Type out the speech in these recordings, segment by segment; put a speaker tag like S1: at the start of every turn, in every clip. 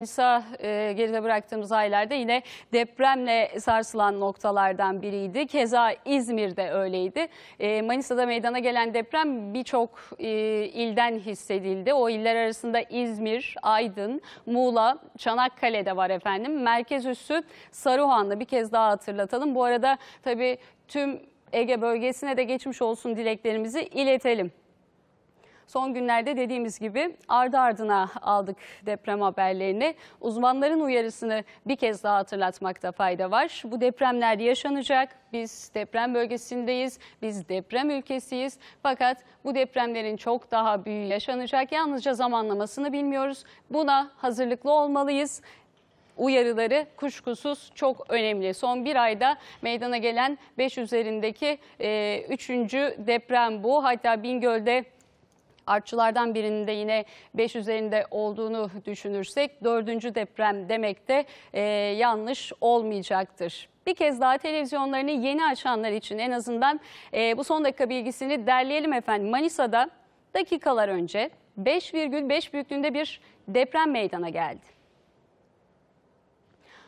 S1: Nisa e, geride bıraktığımız aylarda yine depremle sarsılan noktalardan biriydi. Keza İzmir'de öyleydi. E, Manisa'da meydana gelen deprem birçok e, ilden hissedildi. O iller arasında İzmir, Aydın, Muğla, Çanakkale'de var efendim. Merkez üssü Saruhanlı bir kez daha hatırlatalım. Bu arada tabii tüm Ege bölgesine de geçmiş olsun dileklerimizi iletelim. Son günlerde dediğimiz gibi ardı ardına aldık deprem haberlerini. Uzmanların uyarısını bir kez daha hatırlatmakta fayda var. Bu depremler yaşanacak. Biz deprem bölgesindeyiz. Biz deprem ülkesiyiz. Fakat bu depremlerin çok daha büyüğü yaşanacak. Yalnızca zamanlamasını bilmiyoruz. Buna hazırlıklı olmalıyız uyarıları kuşkusuz çok önemli. Son bir ayda meydana gelen 5 üzerindeki e, üçüncü deprem bu. Hatta Bingöl'de Artçılardan birinde yine 5 üzerinde olduğunu düşünürsek dördüncü deprem demek de e, yanlış olmayacaktır. Bir kez daha televizyonlarını yeni açanlar için en azından e, bu son dakika bilgisini derleyelim efendim. Manisa'da dakikalar önce 5,5 büyüklüğünde bir deprem meydana geldi.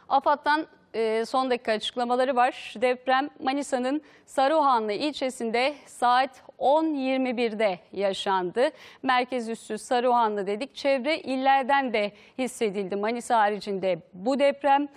S1: AFAD'dan ee, son dakika açıklamaları var. Deprem Manisa'nın Saruhanlı ilçesinde saat 10.21'de yaşandı. Merkez üssü Saruhanlı dedik. Çevre illerden de hissedildi Manisa haricinde bu deprem.